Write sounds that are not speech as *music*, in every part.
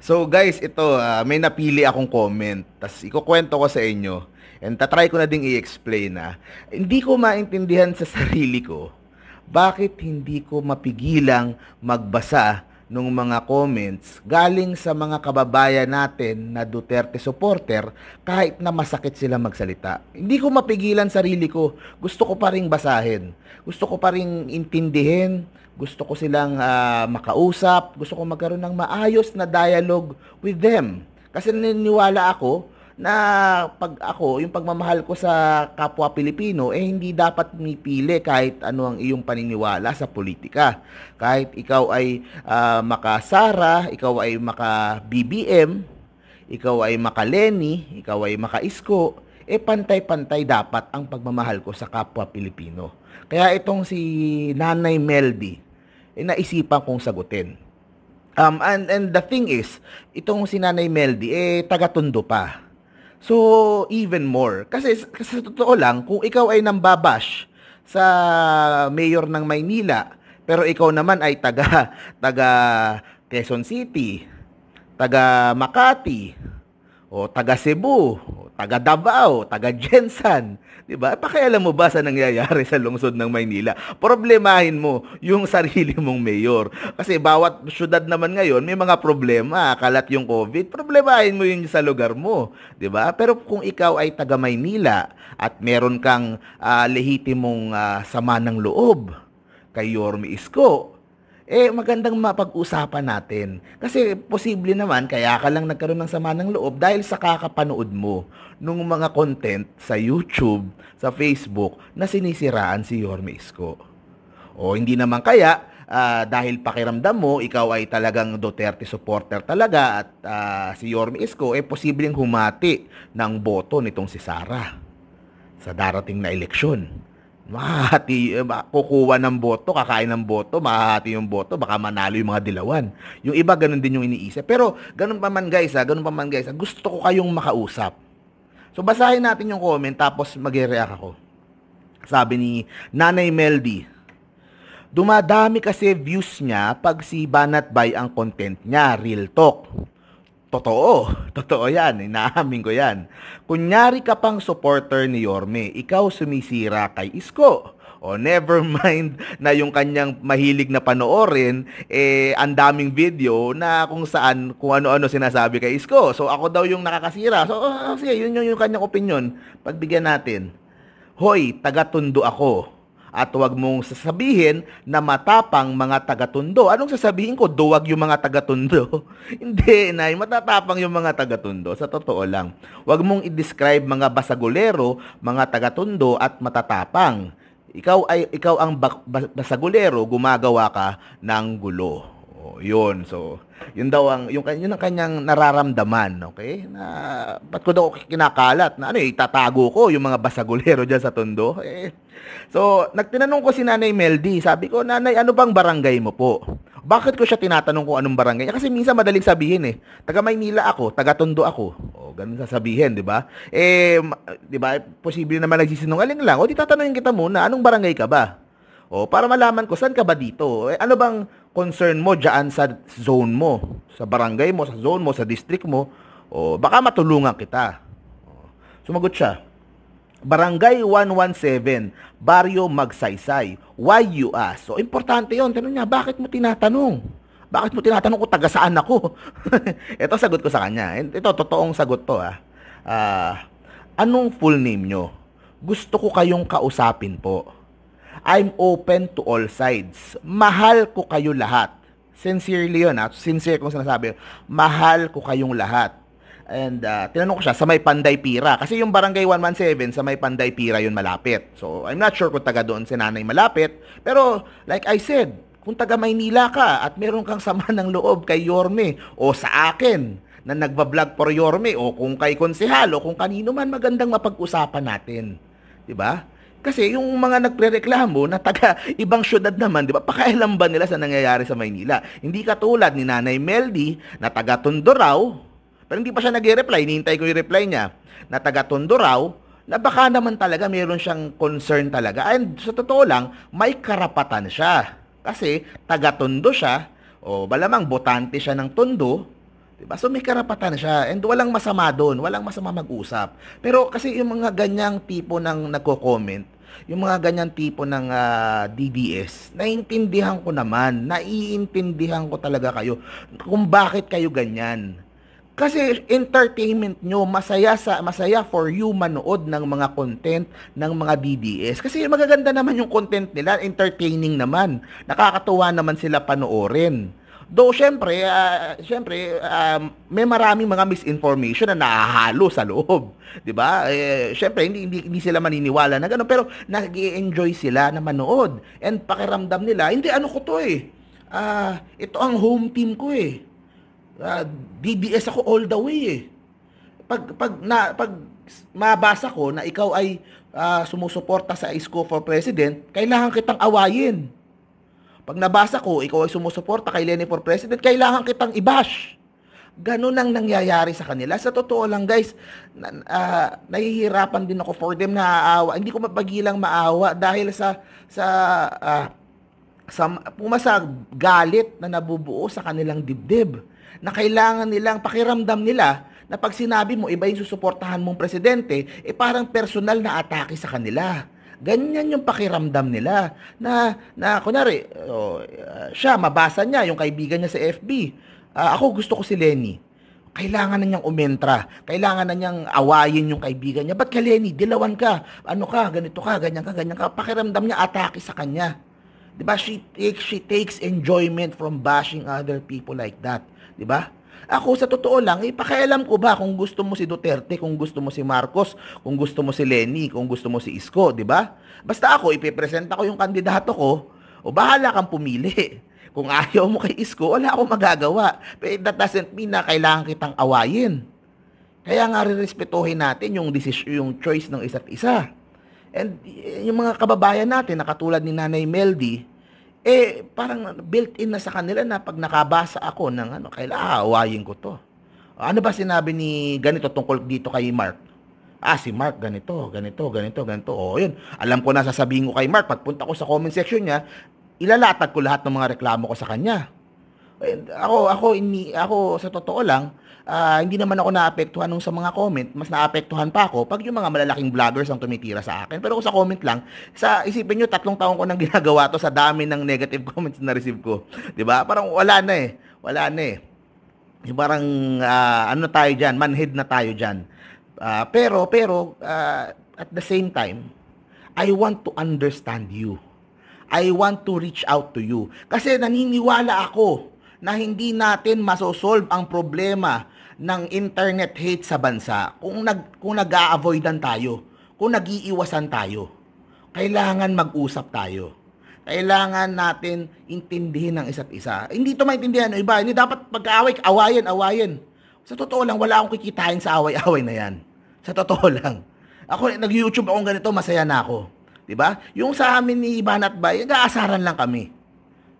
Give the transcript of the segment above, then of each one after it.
So guys, ito uh, may napili akong comment. Tapos ikukwento ko sa inyo. And tatry ko na ding i-explain na. Ah. Hindi ko maintindihan sa sarili ko bakit hindi ko mapigilang magbasa nung mga comments galing sa mga kababayan natin na Duterte supporter kahit na masakit sila magsalita. Hindi ko mapigilan sarili ko. Gusto ko pa ring basahin. Gusto ko pa ring intindihin. Gusto ko silang uh, makausap. Gusto ko magkaroon ng maayos na dialogue with them. Kasi naniniwala ako na pag ako, yung pagmamahal ko sa kapwa Pilipino, eh hindi dapat mipili kahit ano ang iyong paniniwala sa politika. Kahit ikaw ay uh, makasara, ikaw ay maka-BBM, ikaw ay maka Leni, ikaw ay maka Isko, eh pantay-pantay dapat ang pagmamahal ko sa kapwa Pilipino. Kaya itong si Nanay Meldy, eh, naisipan kong sagutin. Um, and, and the thing is, itong si Nanay Meldy, eh taga-tundo pa. So, even more. Kasi, kasi sa totoo lang, kung ikaw ay nambabash sa mayor ng Maynila, pero ikaw naman ay taga, *laughs* taga Quezon City, taga Makati, o taga Cebu, o taga Davao, taga *laughs* Jensan, 'di ba? Pakialam mo ba sa nangyayari sa lungsod ng Maynila? Problemahin mo yung *laughs* sarili mong mayor kasi bawat syudad naman ngayon may mga problema, kalat yung COVID, problemahin mo yun sa lugar mo, 'di ba? Pero kung ikaw ay taga Maynila at meron kang uh, ah, lehitimong uh, ah, sama ng loob kay Yorme Isko, eh magandang mapag-usapan natin. Kasi posible naman, kaya ka lang nagkaroon ng sama ng loob dahil sa kakapanood mo ng mga content sa YouTube, sa Facebook na sinisiraan si Yorme Isko. O hindi naman kaya, uh, dahil pakiramdam mo, ikaw ay talagang Duterte supporter talaga at uh, si Yorme Isko, eh posibleng humati ng boto nitong si Sara sa darating na eleksyon mahati, eh, kukuha ng boto, kakain ng boto, mahati yung boto, baka manalo yung mga dilawan. Yung iba, ganun din yung iniisip. Pero, ganun pa man guys, ha, ah, ganun pa man guys, ha, ah, gusto ko kayong makausap. So, basahin natin yung comment, tapos mag-react ako. Sabi ni Nanay Meldy, Dumadami kasi views niya pag si Banat Bay ang content niya, real talk. Totoo. Totoo yan. Inaamin ko yan. Kunyari ka pang supporter ni Yorme, ikaw sumisira kay Isko. O never *laughs* mind na yung kanyang mahilig na panoorin, eh, ang daming video na kung saan, kung ano-ano sinasabi kay Isko. So, ako daw yung nakakasira. So, oh, sige, yun yung, yung kanyang opinion. Pagbigyan natin. Hoy, taga-tundo ako at huwag mong sasabihin na matapang mga taga-tundo. Anong sasabihin ko? Duwag yung mga taga-tundo. *laughs* Hindi, nay. Matatapang yung mga taga-tundo. Sa totoo lang. Huwag mong i-describe mga basagulero, mga taga-tundo at matatapang. Ikaw ay ikaw ang basagulero, gumagawa ka ng gulo yun. So, yun daw ang, yung, yun ang kanyang nararamdaman, okay? Na, ba't ko daw kinakalat? Na ano, eh, itatago ko yung mga basagulero diyan sa tondo? Eh, so, nagtinanong ko si Nanay Meldy. Sabi ko, Nanay, ano bang barangay mo po? Bakit ko siya tinatanong kung anong barangay Kasi minsan madaling sabihin eh, taga Maynila ako, taga Tondo ako. O, ganun sasabihin, di ba? Eh, di ba, posible naman nagsisinungaling lang. O, di tatanungin kita muna, anong barangay ka ba? O, para malaman ko, saan ka ba dito? Eh, ano bang concern mo diyan sa zone mo, sa barangay mo, sa zone mo, sa district mo, o baka matulungan kita. Sumagot siya. Barangay 117, Barrio Magsaysay. Why you ask? So, importante yon Tanong niya, bakit mo tinatanong? Bakit mo tinatanong kung taga saan ako? *laughs* ito sagot ko sa kanya. Ito, totoong sagot to Ah. Uh, anong full name nyo? Gusto ko kayong kausapin po. I'm open to all sides. Mahal ko kayo lahat. Sincerely yun, ha? Sincere kong sinasabi. Mahal ko kayong lahat. And uh, tinanong ko siya sa may Panday Pira. Kasi yung Barangay 117 sa may Panday Pira yun malapit. So I'm not sure kung taga doon si nanay malapit. Pero like I said, kung taga Maynila ka at meron kang sama ng loob kay Yorme o sa akin na nagbablog for Yorme o kung kay konsehal o kung kanino man magandang mapag-usapan natin. 'Di ba? Kasi yung mga nagprereklamo na taga *laughs* ibang syudad naman, di ba, pakailan ba nila sa nangyayari sa Maynila? Hindi katulad ni Nanay Meldy na taga Tondorao, pero hindi pa siya nagre-reply, hinihintay ko yung reply niya, na taga Tondorao, na baka naman talaga meron siyang concern talaga. And sa totoo lang, may karapatan siya. Kasi taga Tondo siya, o balamang botante siya ng Tondo, Diba? So may karapatan siya and walang masama doon, walang masama mag-usap. Pero kasi yung mga ganyang tipo ng nagko-comment, yung mga ganyang tipo ng uh, ah, DDS, naiintindihan ko naman, naiintindihan ko talaga kayo kung bakit kayo ganyan. Kasi entertainment nyo, masaya sa masaya for you manood ng mga content ng mga DDS. Kasi magaganda naman yung content nila, entertaining naman. Nakakatuwa naman sila panoorin. Though syempre, uh, syempre um, may maraming mga misinformation na nahahalo sa loob, *laughs* 'di ba? Eh, syempre hindi, hindi hindi sila maniniwala na gano'n pero nag-enjoy sila na manood and pakiramdam nila, hindi ano ko 'to eh. Uh, ito ang home team ko eh. Uh, DBS ako all the way eh. Pag pag na pag mabasa ko na ikaw ay uh, sumusuporta sa Isko for President, kailangan kitang awayin pag nabasa ko, ikaw ay sumusuporta kay Lenny for President, kailangan kitang i-bash. Ganun ang nangyayari sa kanila. Sa totoo lang guys, na, uh, nahihirapan din ako for them na aawa. Hindi ko mapagilang maawa dahil sa sa uh, sa pumasa galit na nabubuo sa kanilang dibdib na kailangan nilang pakiramdam nila na pag sinabi mo iba yung susuportahan mong presidente, eh parang personal na atake sa kanila. Ganyan yung pakiramdam nila na na kunari oh, siya mabasa niya yung kaibigan niya sa FB. Uh, ah, ako gusto ko si Lenny. Kailangan na niyang umentra. Kailangan na niyang awayin yung kaibigan niya. Ba't ka, Lenny? Dilawan ka. Ano ka? Ganito ka. Ganyan ka. Ganyan ka. Pakiramdam niya, atake sa kanya. di ba She takes, she takes enjoyment from bashing other people like that. di ba ako sa totoo lang, ipakialam eh, ko ba kung gusto mo si Duterte, kung gusto mo si Marcos, kung gusto mo si Lenny, kung gusto mo si Isko, di ba? Basta ako, ipipresenta ko yung kandidato ko, o bahala kang pumili. *laughs* Kung ayaw mo kay Isko, wala akong magagawa. But that doesn't mean na kailangan kitang awayin. Kaya nga rirespetuhin natin yung, decision, yung choice ng isa't isa. And eh, yung mga kababayan natin na katulad ni Nanay Meldy, eh parang built-in na sa kanila na pag nakabasa ako ng ano, kaila aawayin ah, ko to. Ano ba sinabi ni ganito tungkol dito kay Mark? Ah, si Mark ganito, ganito, ganito, ganito. Oo, oh, yun. Alam ko na sasabihin ko kay Mark. Pagpunta ko sa comment section niya, ilalatag ko lahat ng mga reklamo ko sa kanya. Eh, ako ako ini ako sa totoo lang uh, hindi naman ako naapektuhan nung sa mga comment mas naapektuhan pa ako pag yung mga malalaking vloggers ang tumitira sa akin pero kung sa comment lang sa isipin niyo tatlong taon ko nang *laughs* ginagawa to sa dami ng negative *laughs* comments na receive ko 'di ba parang wala na eh wala na eh yung parang uh, ano tayo diyan manhid na tayo diyan uh, ah, pero pero uh, at the same time I want to understand you I want to reach out to you kasi naniniwala ako na hindi natin masosolve ang problema ng internet hate sa bansa kung nag kung nag-aavoidan tayo, kung nagiiwasan tayo. Kailangan mag-usap tayo. Kailangan natin intindihin ng isa't isa. Hindi to maintindihan ng iba. Hindi dapat pag-aaway, awayan, awayan. Sa totoo lang, wala akong kikitain sa away-away na yan. Sa totoo lang. Ako, nag-YouTube akong ganito, masaya na ako. 'di ba? Yung sa amin ni Ibanat Bay, nag-aasaran lang kami.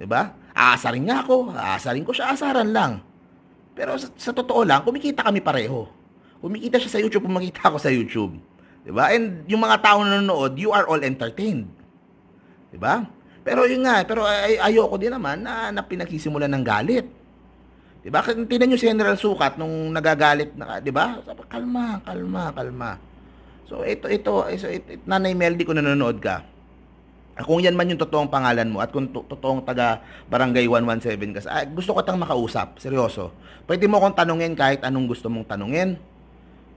'Di ba? Aasarin nga ako, aasarin ko siya, asaran lang. Pero sa, sa totoo lang, kumikita kami pareho. Kumikita siya sa YouTube, kumikita ako sa YouTube. 'Di ba? And yung mga tao na nanonood, you are all entertained. 'Di ba? Pero yun nga, pero ay, ayoko din naman na, na pinagsisimula ng galit. 'Di ba? Kasi niyo si General Sukat nung nagagalit na, 'di ba? Kalma, kalma, kalma. So ito ito, ito, ito, ito Nanay Meldy ko nanonood ka kung yan man yung totoong pangalan mo at kung to- totoong taga barangay 117 ka, ah, gusto ko tang makausap, seryoso. Pwede mo akong tanungin kahit anong gusto mong tanungin.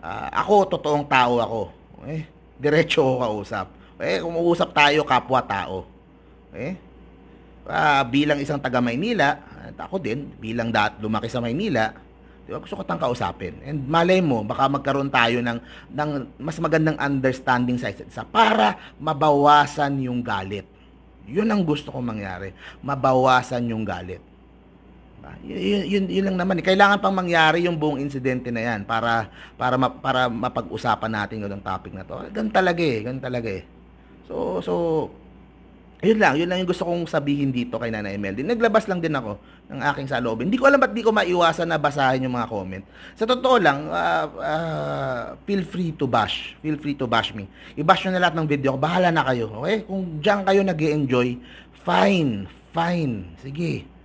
Uh, ako, totoong tao ako. Eh, diretso ko kausap. Eh, kumuusap tayo kapwa-tao. Eh, uh, bilang isang taga Maynila, ako din, bilang dat lumaki sa Maynila, Diba? Gusto ko tang kausapin. And malay mo, baka magkaroon tayo ng, ng mas magandang understanding sa isa't isa para mabawasan yung galit. Yun ang gusto kong mangyari. Mabawasan yung galit. Diba? Yun, yun, yun lang naman. Kailangan pang mangyari yung buong insidente na yan para, para, ma, para mapag-usapan natin yung topic na to. Ganun talaga eh. Ganun talaga eh. So, so, yun lang, yun lang yung gusto kong sabihin dito kay Nanay Meldy. Naglabas lang din ako ng aking saloobin. Hindi ko alam ba't di ko maiwasan na basahin yung mga comment. Sa totoo lang, uh, uh, feel free to bash. Feel free to bash me. I-bash nyo na lahat ng video ko. Bahala na kayo. Okay? Kung diyan kayo nag enjoy fine. Fine. Sige.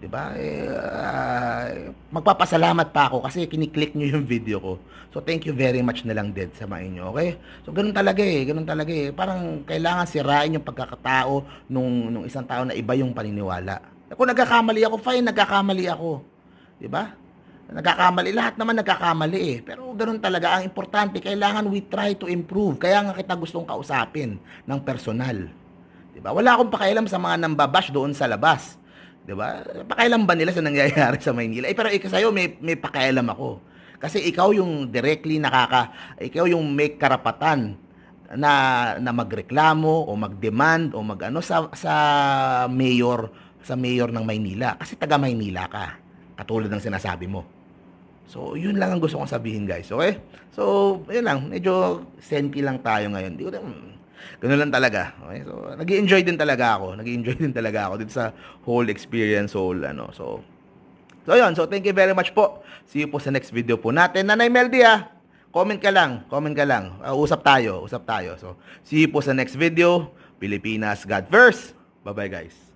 'di ba? Eh, uh, magpapasalamat pa ako kasi kiniklik niyo yung video ko. So thank you very much na lang din sa inyo, okay? So ganun talaga eh, ganun talaga eh. Parang kailangan sirain yung pagkakatao nung nung isang tao na iba yung paniniwala. Kung nagkakamali ako, fine, nagkakamali ako. 'Di ba? Nagkakamali lahat naman nagkakamali eh. Pero ganun talaga ang importante, kailangan we try to improve. Kaya nga kita gustong kausapin ng personal. 'Di ba? Wala akong pakialam sa mga nambabash doon sa labas. 'Di ba? Pakialam ba nila sa nangyayari sa Maynila? Eh, pero ikaw sa'yo, may, may pakialam ako. Kasi ikaw yung directly nakaka, ikaw yung may karapatan na, na magreklamo o magdemand o magano sa, sa mayor sa mayor ng Maynila kasi taga Maynila ka katulad ng sinasabi mo so yun lang ang gusto kong sabihin guys okay so yun lang medyo senpi lang tayo ngayon di ko Ganun lang talaga. Okay? So, nag enjoy din talaga ako. nag enjoy *laughs* din talaga ako dito sa whole experience, whole ano. So, so yun. So, thank you very much po. See you po sa next video po natin. Nanay Meldy ah, comment ka lang. Comment ka lang. Uh, usap tayo. Usap tayo. So, see you po sa next video. Pilipinas God first. Bye-bye guys.